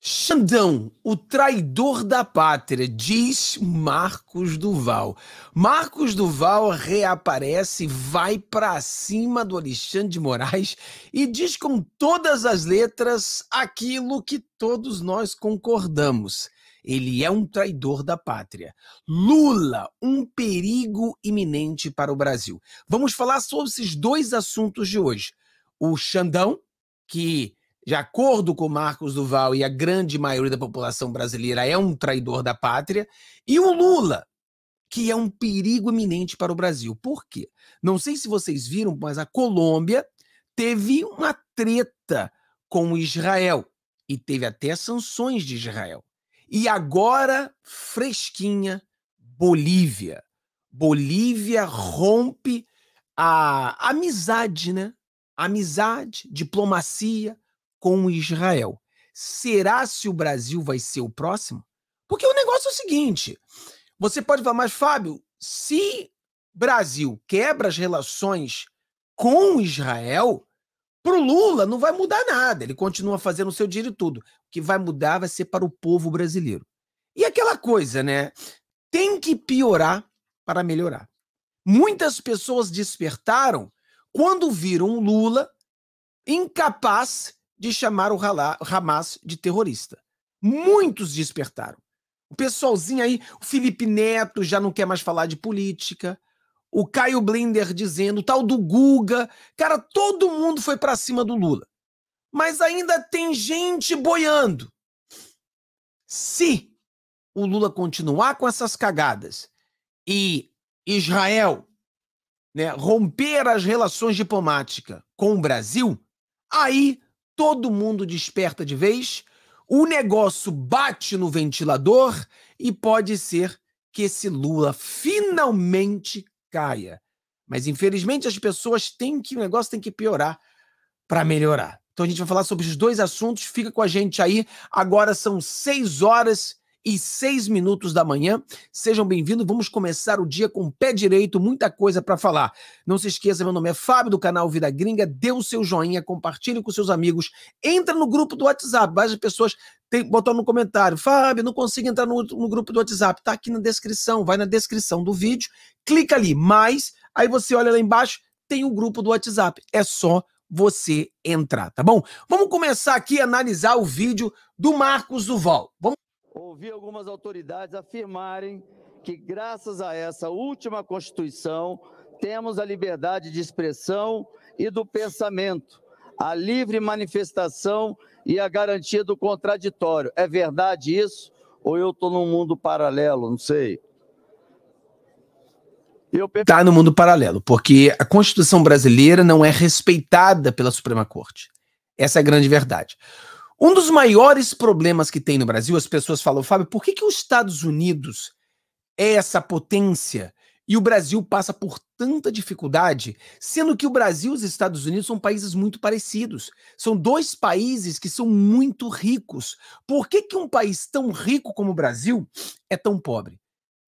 Xandão, o traidor da pátria, diz Marcos Duval. Marcos Duval reaparece, vai para cima do Alexandre de Moraes e diz com todas as letras aquilo que todos nós concordamos. Ele é um traidor da pátria. Lula, um perigo iminente para o Brasil. Vamos falar sobre esses dois assuntos de hoje. O Xandão, que de acordo com Marcos Duval e a grande maioria da população brasileira, é um traidor da pátria, e o Lula, que é um perigo iminente para o Brasil. Por quê? Não sei se vocês viram, mas a Colômbia teve uma treta com Israel e teve até sanções de Israel. E agora, fresquinha, Bolívia. Bolívia rompe a amizade, né? Amizade, diplomacia, com Israel. Será se o Brasil vai ser o próximo? Porque o negócio é o seguinte: você pode falar, mas Fábio, se Brasil quebra as relações com Israel, pro Lula não vai mudar nada. Ele continua fazendo o seu dinheiro e tudo. O que vai mudar vai ser para o povo brasileiro. E aquela coisa, né? Tem que piorar para melhorar. Muitas pessoas despertaram quando viram Lula incapaz de chamar o Hamas de terrorista. Muitos despertaram. O pessoalzinho aí, o Felipe Neto já não quer mais falar de política. O Caio Blinder dizendo, o tal do Guga. Cara, todo mundo foi para cima do Lula. Mas ainda tem gente boiando. Se o Lula continuar com essas cagadas e Israel né, romper as relações diplomáticas com o Brasil, aí todo mundo desperta de vez, o negócio bate no ventilador e pode ser que esse Lula finalmente caia. Mas infelizmente as pessoas têm que o negócio tem que piorar para melhorar. Então a gente vai falar sobre os dois assuntos. Fica com a gente aí. Agora são 6 horas e seis minutos da manhã. Sejam bem-vindos. Vamos começar o dia com o pé direito, muita coisa para falar. Não se esqueça, meu nome é Fábio do canal Vida Gringa. Dê o seu joinha, compartilhe com seus amigos. Entra no grupo do WhatsApp. Várias pessoas tem, no comentário: Fábio, não consigo entrar no, no grupo do WhatsApp. Tá aqui na descrição. Vai na descrição do vídeo, clica ali, mais. Aí você olha lá embaixo, tem o um grupo do WhatsApp. É só você entrar, tá bom? Vamos começar aqui a analisar o vídeo do Marcos Duval. Vamos ouvi algumas autoridades afirmarem que, graças a essa última Constituição, temos a liberdade de expressão e do pensamento, a livre manifestação e a garantia do contraditório. É verdade isso? Ou eu estou num mundo paralelo? Não sei. Está no mundo paralelo, porque a Constituição brasileira não é respeitada pela Suprema Corte. Essa é a grande verdade. Um dos maiores problemas que tem no Brasil, as pessoas falam, Fábio, por que, que os Estados Unidos é essa potência e o Brasil passa por tanta dificuldade, sendo que o Brasil e os Estados Unidos são países muito parecidos. São dois países que são muito ricos. Por que, que um país tão rico como o Brasil é tão pobre?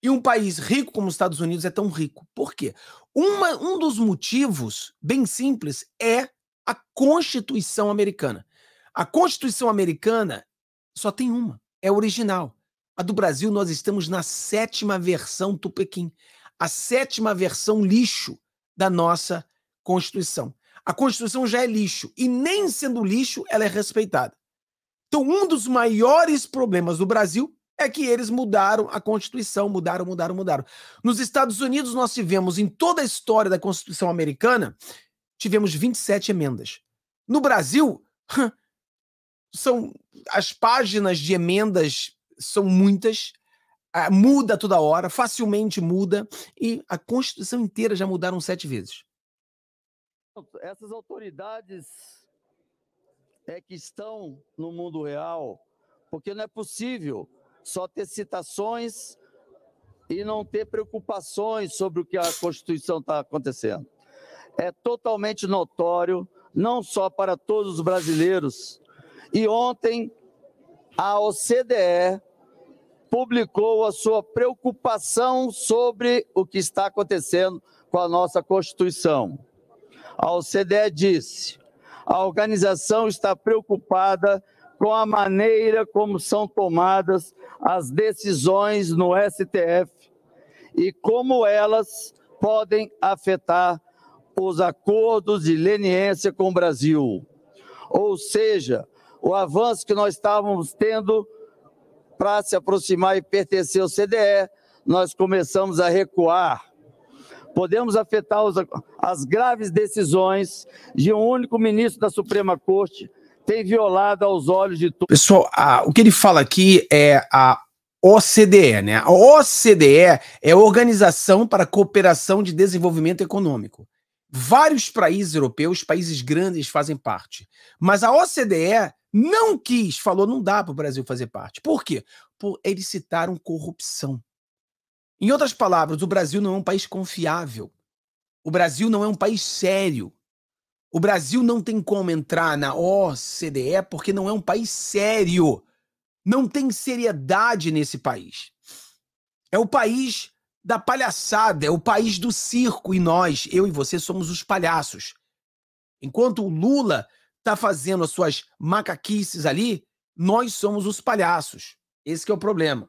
E um país rico como os Estados Unidos é tão rico? Por quê? Uma, um dos motivos, bem simples, é a Constituição americana. A Constituição americana só tem uma, é original. A do Brasil, nós estamos na sétima versão Tupequim, a sétima versão lixo da nossa Constituição. A Constituição já é lixo, e nem sendo lixo, ela é respeitada. Então, um dos maiores problemas do Brasil é que eles mudaram a Constituição, mudaram, mudaram, mudaram. Nos Estados Unidos, nós tivemos, em toda a história da Constituição americana, tivemos 27 emendas. No Brasil, são as páginas de emendas são muitas, muda toda hora, facilmente muda, e a Constituição inteira já mudaram sete vezes. Então, essas autoridades é que estão no mundo real, porque não é possível só ter citações e não ter preocupações sobre o que a Constituição está acontecendo. É totalmente notório, não só para todos os brasileiros, e ontem, a OCDE publicou a sua preocupação sobre o que está acontecendo com a nossa Constituição. A OCDE disse: a organização está preocupada com a maneira como são tomadas as decisões no STF e como elas podem afetar os acordos de leniência com o Brasil. Ou seja, o avanço que nós estávamos tendo para se aproximar e pertencer ao CDE, nós começamos a recuar. Podemos afetar os, as graves decisões de um único ministro da Suprema Corte tem violado aos olhos de todos. Pessoal, a, o que ele fala aqui é a OCDE, né? A OCDE é a Organização para a Cooperação de Desenvolvimento Econômico. Vários países europeus, países grandes, fazem parte. Mas a OCDE não quis, falou, não dá para o Brasil fazer parte. Por quê? Por eles citaram corrupção. Em outras palavras, o Brasil não é um país confiável. O Brasil não é um país sério. O Brasil não tem como entrar na OCDE porque não é um país sério. Não tem seriedade nesse país. É o país da palhaçada, é o país do circo e nós, eu e você, somos os palhaços. Enquanto o Lula está fazendo as suas macaquices ali, nós somos os palhaços. Esse é o problema.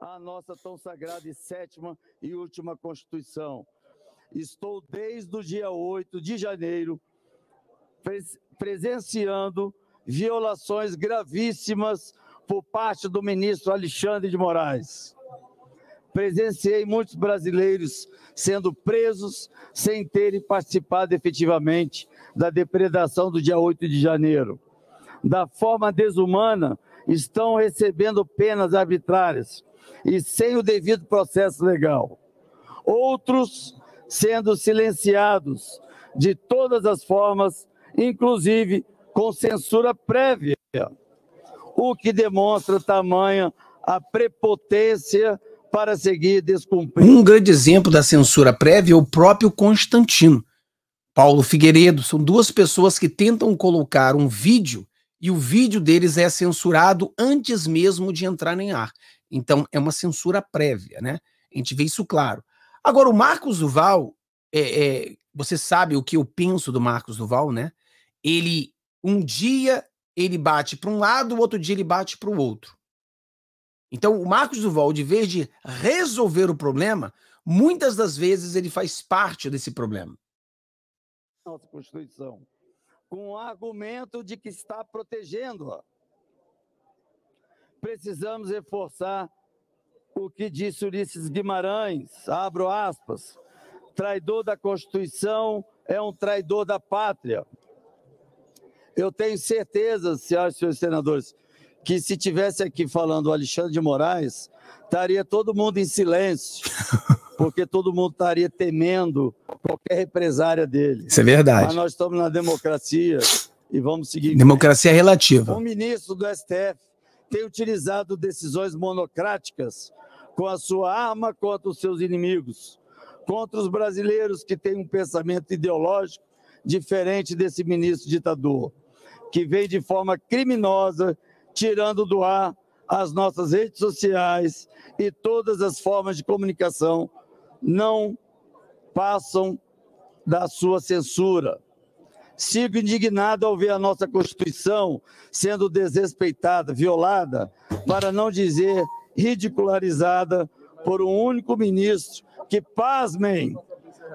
A nossa tão sagrada e sétima e última Constituição. Estou desde o dia 8 de janeiro presenciando violações gravíssimas por parte do ministro Alexandre de Moraes presenciei muitos brasileiros sendo presos sem terem participado efetivamente da depredação do dia 8 de janeiro. Da forma desumana, estão recebendo penas arbitrárias e sem o devido processo legal. Outros sendo silenciados de todas as formas, inclusive com censura prévia, o que demonstra tamanha a prepotência para seguir descumprindo. Um grande exemplo da censura prévia é o próprio Constantino. Paulo Figueiredo são duas pessoas que tentam colocar um vídeo e o vídeo deles é censurado antes mesmo de entrar em ar. Então é uma censura prévia, né? A gente vê isso claro. Agora, o Marcos Duval, é, é, você sabe o que eu penso do Marcos Duval, né? Ele, um dia ele bate para um lado, o outro dia ele bate para o outro. Então, o Marcos Duval, de vez de resolver o problema, muitas das vezes ele faz parte desse problema. Nossa Constituição, com o argumento de que está protegendo-a. Precisamos reforçar o que disse Ulisses Guimarães, abro aspas, traidor da Constituição é um traidor da pátria. Eu tenho certeza, senhoras e senhores senadores, que se tivesse aqui falando o Alexandre de Moraes, estaria todo mundo em silêncio, porque todo mundo estaria temendo qualquer represária dele. Isso é verdade. Mas nós estamos na democracia e vamos seguir. Democracia relativa. O ministro do STF tem utilizado decisões monocráticas com a sua arma contra os seus inimigos, contra os brasileiros que têm um pensamento ideológico diferente desse ministro ditador, que vem de forma criminosa tirando do ar as nossas redes sociais e todas as formas de comunicação não passam da sua censura. Sigo indignado ao ver a nossa Constituição sendo desrespeitada, violada, para não dizer ridicularizada por um único ministro que, pasmem,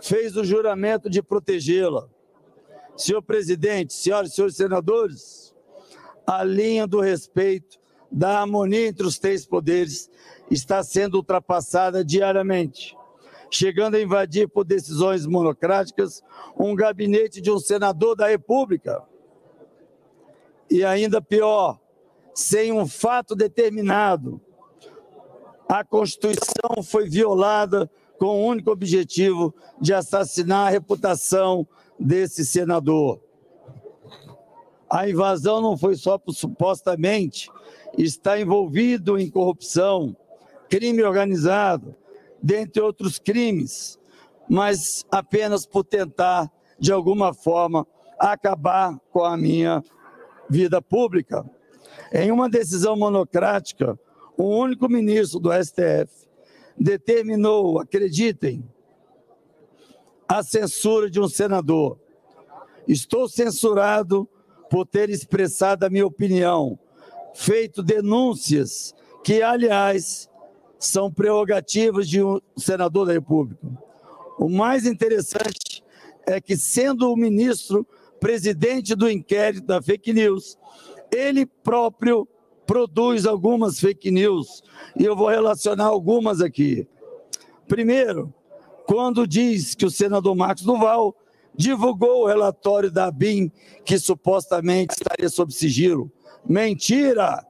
fez o juramento de protegê-la. Senhor presidente, senhoras e senhores senadores, a linha do respeito, da harmonia entre os três poderes está sendo ultrapassada diariamente, chegando a invadir por decisões monocráticas um gabinete de um senador da República. E ainda pior, sem um fato determinado, a Constituição foi violada com o único objetivo de assassinar a reputação desse senador. A invasão não foi só por, supostamente estar envolvido em corrupção, crime organizado, dentre outros crimes, mas apenas por tentar, de alguma forma, acabar com a minha vida pública. Em uma decisão monocrática, o único ministro do STF determinou, acreditem, a censura de um senador. Estou censurado por ter expressado a minha opinião, feito denúncias que, aliás, são prerrogativas de um senador da República. O mais interessante é que, sendo o ministro presidente do inquérito da fake news, ele próprio produz algumas fake news e eu vou relacionar algumas aqui. Primeiro, quando diz que o senador Marcos Duval divulgou o relatório da BIM que supostamente estaria sob sigilo. Mentira!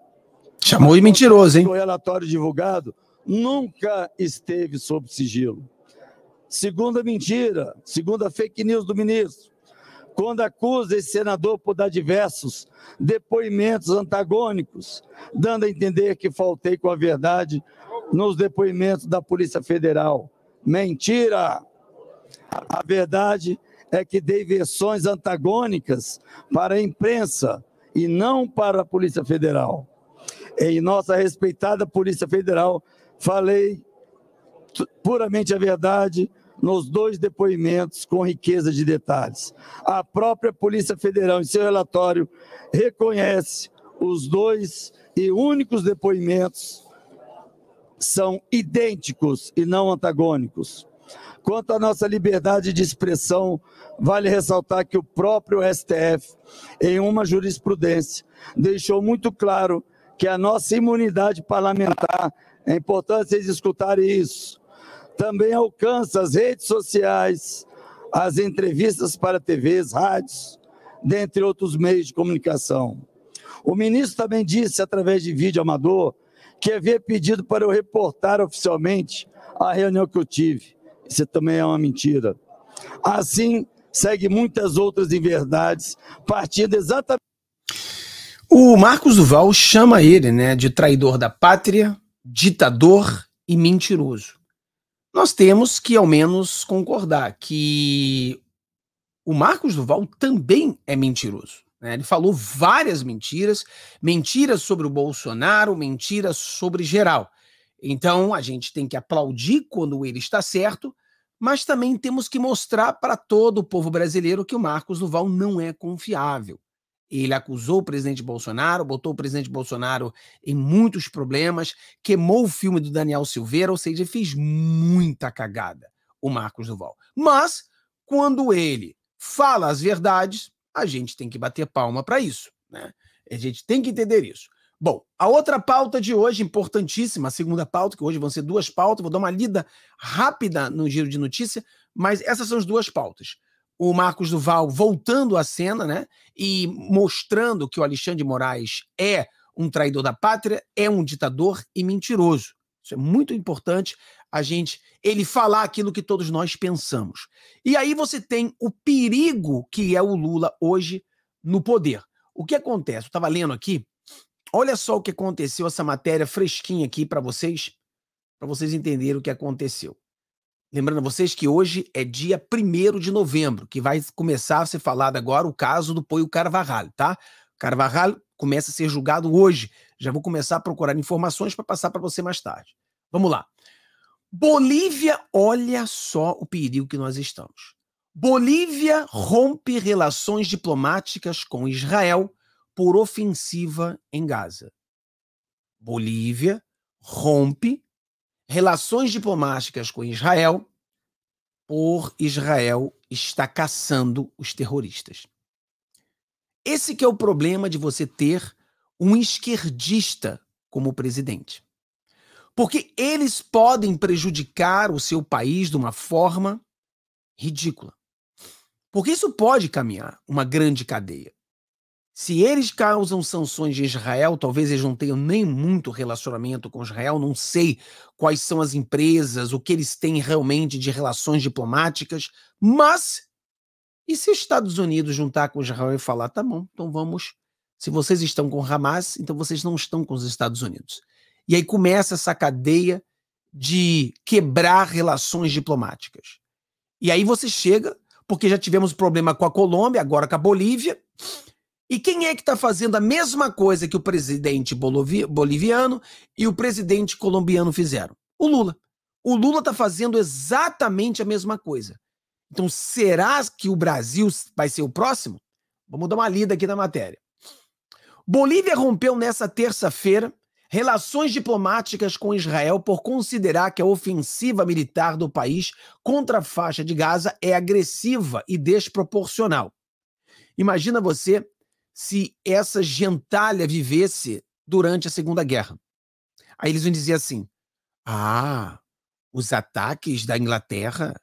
Chamou de mentiroso, hein? O relatório divulgado nunca esteve sob sigilo. Segunda mentira, segunda fake news do ministro, quando acusa esse senador por dar diversos depoimentos antagônicos, dando a entender que faltei com a verdade nos depoimentos da Polícia Federal. Mentira! A verdade é que dei versões antagônicas para a imprensa e não para a Polícia Federal. Em nossa respeitada Polícia Federal, falei puramente a verdade nos dois depoimentos com riqueza de detalhes. A própria Polícia Federal, em seu relatório, reconhece os dois e únicos depoimentos são idênticos e não antagônicos. Quanto à nossa liberdade de expressão, vale ressaltar que o próprio STF, em uma jurisprudência, deixou muito claro que a nossa imunidade parlamentar, é importante vocês escutarem isso, também alcança as redes sociais, as entrevistas para TVs, rádios, dentre outros meios de comunicação. O ministro também disse, através de vídeo amador, que havia pedido para eu reportar oficialmente a reunião que eu tive. Isso também é uma mentira. Assim, segue muitas outras inverdades, partindo exatamente. O Marcos Duval chama ele né, de traidor da pátria, ditador e mentiroso. Nós temos que, ao menos, concordar que o Marcos Duval também é mentiroso. Né? Ele falou várias mentiras, mentiras sobre o Bolsonaro, mentiras sobre geral. Então, a gente tem que aplaudir quando ele está certo, mas também temos que mostrar para todo o povo brasileiro que o Marcos Duval não é confiável. Ele acusou o presidente Bolsonaro, botou o presidente Bolsonaro em muitos problemas, queimou o filme do Daniel Silveira, ou seja, fez muita cagada o Marcos Duval. Mas, quando ele fala as verdades, a gente tem que bater palma para isso. Né? A gente tem que entender isso. Bom, a outra pauta de hoje, importantíssima, a segunda pauta, que hoje vão ser duas pautas, vou dar uma lida rápida no giro de notícia, mas essas são as duas pautas. O Marcos Duval voltando à cena, né? E mostrando que o Alexandre de Moraes é um traidor da pátria, é um ditador e mentiroso. Isso é muito importante a gente ele falar aquilo que todos nós pensamos. E aí você tem o perigo que é o Lula hoje no poder. O que acontece? Eu estava lendo aqui Olha só o que aconteceu, essa matéria fresquinha aqui para vocês, para vocês entenderem o que aconteceu. Lembrando a vocês que hoje é dia 1 de novembro, que vai começar a ser falado agora o caso do Poio Carvajal, tá? Carvajal começa a ser julgado hoje. Já vou começar a procurar informações para passar para você mais tarde. Vamos lá. Bolívia, olha só o perigo que nós estamos. Bolívia rompe relações diplomáticas com Israel por ofensiva em Gaza. Bolívia rompe relações diplomáticas com Israel por Israel está caçando os terroristas. Esse que é o problema de você ter um esquerdista como presidente. Porque eles podem prejudicar o seu país de uma forma ridícula. Porque isso pode caminhar uma grande cadeia. Se eles causam sanções de Israel, talvez eles não tenham nem muito relacionamento com Israel, não sei quais são as empresas, o que eles têm realmente de relações diplomáticas, mas e se Estados Unidos juntar com Israel e falar, tá bom, então vamos, se vocês estão com Hamas, então vocês não estão com os Estados Unidos. E aí começa essa cadeia de quebrar relações diplomáticas. E aí você chega, porque já tivemos problema com a Colômbia, agora com a Bolívia, e quem é que está fazendo a mesma coisa que o presidente boliviano e o presidente colombiano fizeram? O Lula. O Lula está fazendo exatamente a mesma coisa. Então, será que o Brasil vai ser o próximo? Vamos dar uma lida aqui na matéria. Bolívia rompeu nesta terça-feira relações diplomáticas com Israel por considerar que a ofensiva militar do país contra a faixa de Gaza é agressiva e desproporcional. Imagina você se essa gentalha vivesse durante a Segunda Guerra. Aí eles vão dizer assim: ah, os ataques da Inglaterra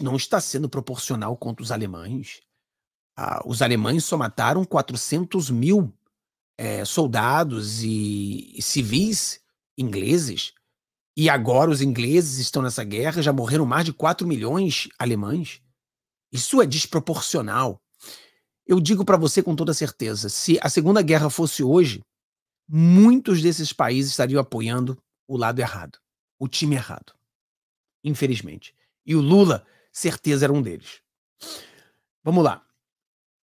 não está sendo proporcional contra os alemães. Ah, os alemães só mataram 400 mil é, soldados e, e civis ingleses. E agora os ingleses estão nessa guerra, já morreram mais de 4 milhões alemães. Isso é desproporcional. Eu digo para você com toda certeza: se a Segunda Guerra fosse hoje, muitos desses países estariam apoiando o lado errado, o time errado. Infelizmente. E o Lula, certeza, era um deles. Vamos lá.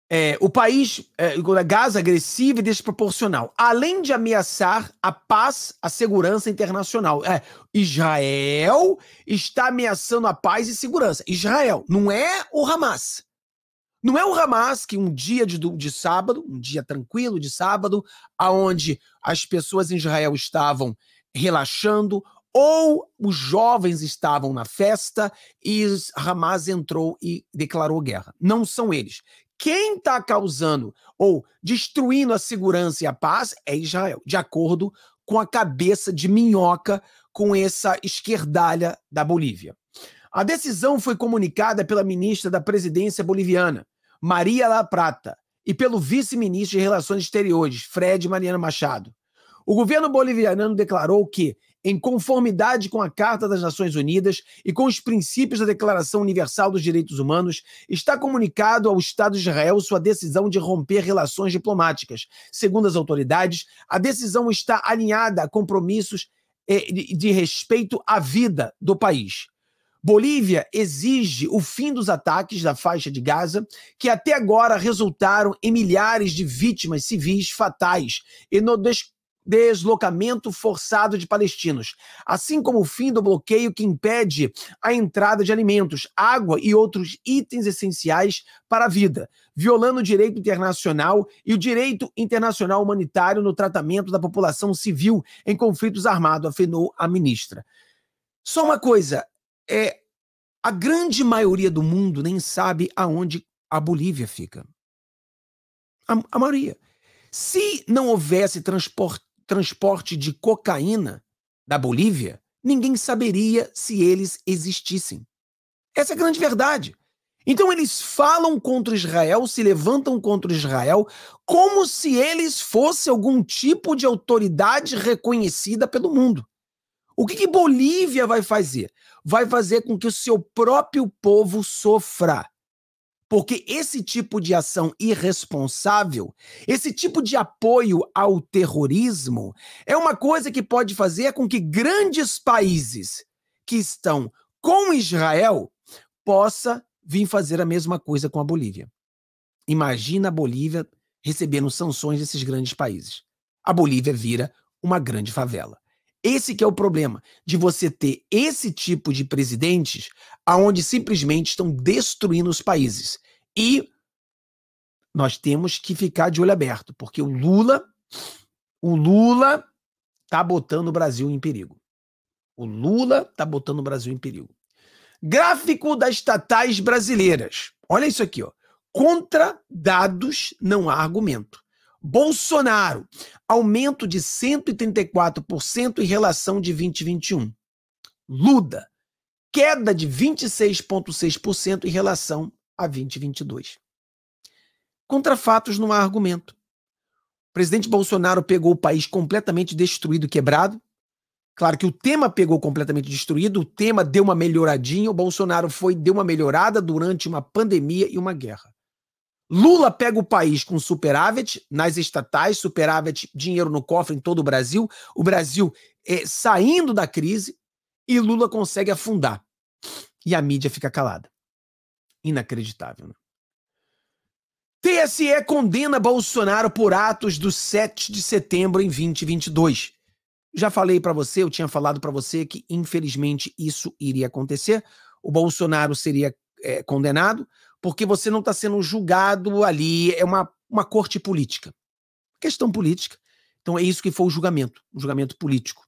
É, o país, é, Gaza, agressivo e desproporcional, além de ameaçar a paz, a segurança internacional. É, Israel está ameaçando a paz e segurança. Israel, não é o Hamas. Não é o Hamas que um dia de, de sábado, um dia tranquilo de sábado, aonde as pessoas em Israel estavam relaxando ou os jovens estavam na festa e Hamas entrou e declarou guerra. Não são eles. Quem está causando ou destruindo a segurança e a paz é Israel, de acordo com a cabeça de minhoca com essa esquerdalha da Bolívia. A decisão foi comunicada pela ministra da presidência boliviana, Maria La Prata e pelo vice-ministro de Relações Exteriores, Fred Mariano Machado. O governo boliviano declarou que, em conformidade com a Carta das Nações Unidas e com os princípios da Declaração Universal dos Direitos Humanos, está comunicado ao Estado de Israel sua decisão de romper relações diplomáticas. Segundo as autoridades, a decisão está alinhada a compromissos eh, de respeito à vida do país. Bolívia exige o fim dos ataques da faixa de Gaza, que até agora resultaram em milhares de vítimas civis fatais e no deslocamento forçado de palestinos, assim como o fim do bloqueio que impede a entrada de alimentos, água e outros itens essenciais para a vida, violando o direito internacional e o direito internacional humanitário no tratamento da população civil em conflitos armados, afirmou a ministra. Só uma coisa, é, a grande maioria do mundo nem sabe aonde a Bolívia fica. A, a maioria. Se não houvesse transporte transporte de cocaína da Bolívia, ninguém saberia se eles existissem. Essa é a grande verdade. Então eles falam contra Israel, se levantam contra Israel, como se eles fossem algum tipo de autoridade reconhecida pelo mundo. O que, que Bolívia vai fazer? vai fazer com que o seu próprio povo sofra. Porque esse tipo de ação irresponsável, esse tipo de apoio ao terrorismo, é uma coisa que pode fazer com que grandes países que estão com Israel possa vir fazer a mesma coisa com a Bolívia. Imagina a Bolívia recebendo sanções desses grandes países. A Bolívia vira uma grande favela. Esse que é o problema de você ter esse tipo de presidentes aonde simplesmente estão destruindo os países. E nós temos que ficar de olho aberto, porque o Lula, o Lula tá botando o Brasil em perigo. O Lula tá botando o Brasil em perigo. Gráfico das estatais brasileiras. Olha isso aqui, ó. Contra dados não há argumento. Bolsonaro, aumento de 134% em relação de 2021. Luda, queda de 26,6% em relação a 2022. Contra fatos não há argumento. O presidente Bolsonaro pegou o país completamente destruído, quebrado. Claro que o tema pegou completamente destruído, o tema deu uma melhoradinha, o Bolsonaro foi deu uma melhorada durante uma pandemia e uma guerra. Lula pega o país com superávit nas estatais, superávit, dinheiro no cofre em todo o Brasil, o Brasil é, saindo da crise e Lula consegue afundar. E a mídia fica calada. Inacreditável, né? TSE condena Bolsonaro por atos do 7 de setembro em 2022. Já falei para você, eu tinha falado para você que infelizmente isso iria acontecer. O Bolsonaro seria é, condenado, porque você não está sendo julgado ali, é uma, uma corte política. Questão política. Então é isso que foi o julgamento, o julgamento político.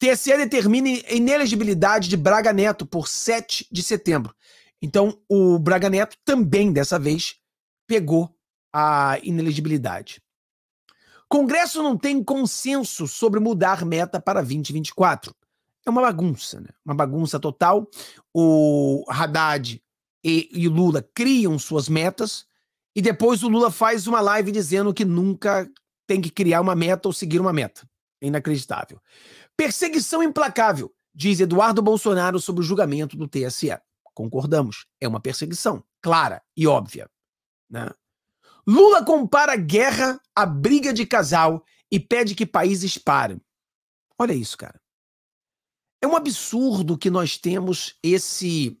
TSE determina inelegibilidade de Braga Neto por 7 de setembro. Então o Braga Neto também, dessa vez, pegou a inelegibilidade. Congresso não tem consenso sobre mudar meta para 2024. É uma bagunça, né? Uma bagunça total. O Haddad e, e Lula criam suas metas e depois o Lula faz uma live dizendo que nunca tem que criar uma meta ou seguir uma meta. Inacreditável. Perseguição implacável, diz Eduardo Bolsonaro sobre o julgamento do TSE. Concordamos, é uma perseguição clara e óbvia. Né? Lula compara guerra à briga de casal e pede que países parem. Olha isso, cara. É um absurdo que nós temos esse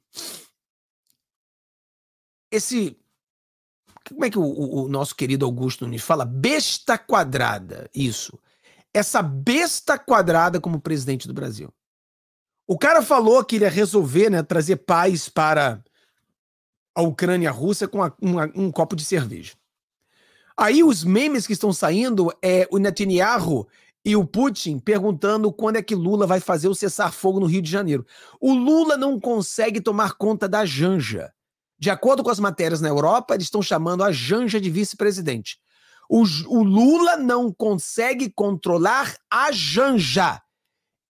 esse. Como é que o, o nosso querido Augusto Nunes fala? Besta quadrada, isso. Essa besta quadrada como presidente do Brasil. O cara falou que ia resolver, né, trazer paz para a Ucrânia e a Rússia com a, uma, um copo de cerveja. Aí os memes que estão saindo é o Netanyahu e o Putin perguntando quando é que Lula vai fazer o cessar-fogo no Rio de Janeiro. O Lula não consegue tomar conta da Janja. De acordo com as matérias na Europa, eles estão chamando a Janja de vice-presidente. O, o, Lula não consegue controlar a Janja.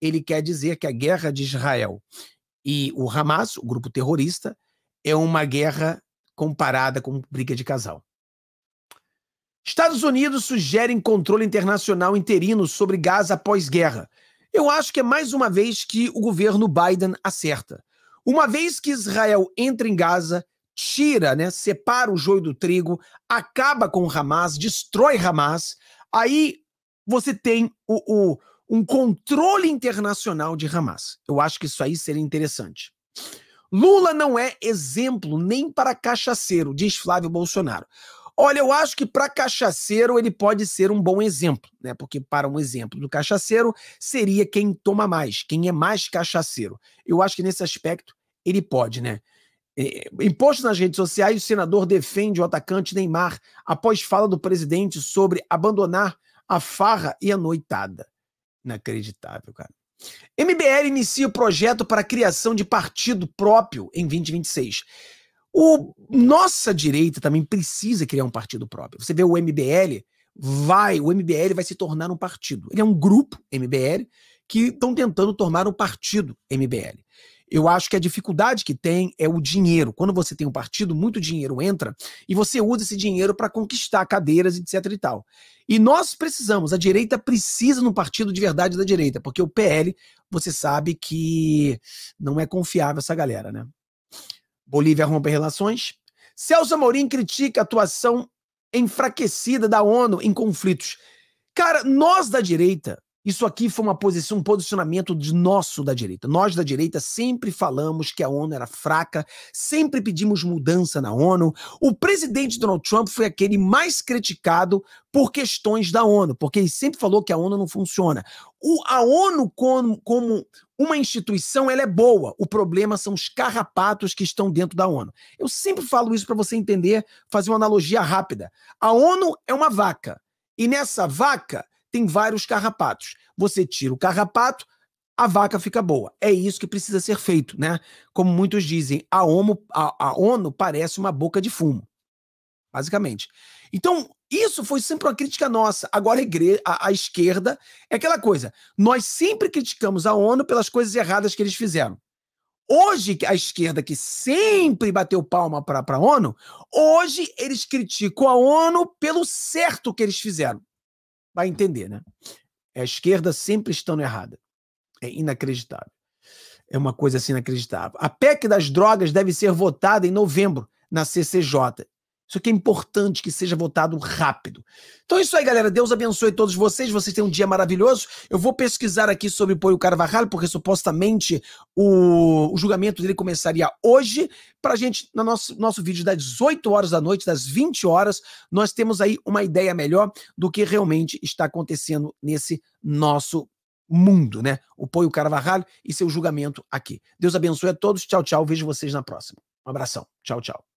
Ele quer dizer que a guerra de Israel e o Hamas, o grupo terrorista, é uma guerra comparada com briga de casal. Estados Unidos sugerem controle internacional interino sobre Gaza após guerra. Eu acho que é mais uma vez que o governo Biden acerta. Uma vez que Israel entra em Gaza, tira, né, separa o joio do trigo, acaba com o Hamas, destrói Hamas, aí você tem o, o, um controle internacional de Hamas. Eu acho que isso aí seria interessante. Lula não é exemplo nem para cachaceiro, diz Flávio Bolsonaro. Olha, eu acho que para cachaceiro ele pode ser um bom exemplo, né? Porque para um exemplo do cachaceiro seria quem toma mais, quem é mais cachaceiro. Eu acho que nesse aspecto ele pode, né? Imposto é, nas redes sociais, o senador defende o atacante Neymar após fala do presidente sobre abandonar a farra e a noitada. Inacreditável, cara. MBL inicia o projeto para a criação de partido próprio em 2026. O nossa direita também precisa criar um partido próprio. Você vê o MBL vai, o MBL vai se tornar um partido. Ele é um grupo MBL que estão tentando tornar um partido MBL. Eu acho que a dificuldade que tem é o dinheiro. Quando você tem um partido, muito dinheiro entra e você usa esse dinheiro para conquistar cadeiras, etc e tal. E nós precisamos, a direita precisa no partido de verdade da direita, porque o PL, você sabe que não é confiável essa galera, né? Bolívia rompe relações. Celso Amorim critica a atuação enfraquecida da ONU em conflitos. Cara, nós da direita isso aqui foi uma posição, um posicionamento de nosso da direita. Nós da direita sempre falamos que a ONU era fraca, sempre pedimos mudança na ONU. O presidente Donald Trump foi aquele mais criticado por questões da ONU, porque ele sempre falou que a ONU não funciona. O, a ONU, como, como uma instituição, ela é boa. O problema são os carrapatos que estão dentro da ONU. Eu sempre falo isso para você entender, fazer uma analogia rápida. A ONU é uma vaca. E nessa vaca tem vários carrapatos. Você tira o carrapato, a vaca fica boa. É isso que precisa ser feito, né? Como muitos dizem, a, a, a ONU parece uma boca de fumo, basicamente. Então, isso foi sempre uma crítica nossa. Agora, a, a, esquerda é aquela coisa. Nós sempre criticamos a ONU pelas coisas erradas que eles fizeram. Hoje, a esquerda, que sempre bateu palma para a ONU, hoje eles criticam a ONU pelo certo que eles fizeram vai entender, né? É a esquerda sempre estando errada. É inacreditável. É uma coisa assim inacreditável. A PEC das drogas deve ser votada em novembro na CCJ. Isso aqui é importante que seja votado rápido. Então é isso aí, galera. Deus abençoe todos vocês. Vocês têm um dia maravilhoso. Eu vou pesquisar aqui sobre o Poio Carvajal, porque supostamente o, o julgamento dele começaria hoje. Para a gente, no nosso, nosso vídeo das 18 horas da noite, das 20 horas, nós temos aí uma ideia melhor do que realmente está acontecendo nesse nosso mundo, né? O Poio Carvajal e seu julgamento aqui. Deus abençoe a todos. Tchau, tchau. Vejo vocês na próxima. Um abração. Tchau, tchau.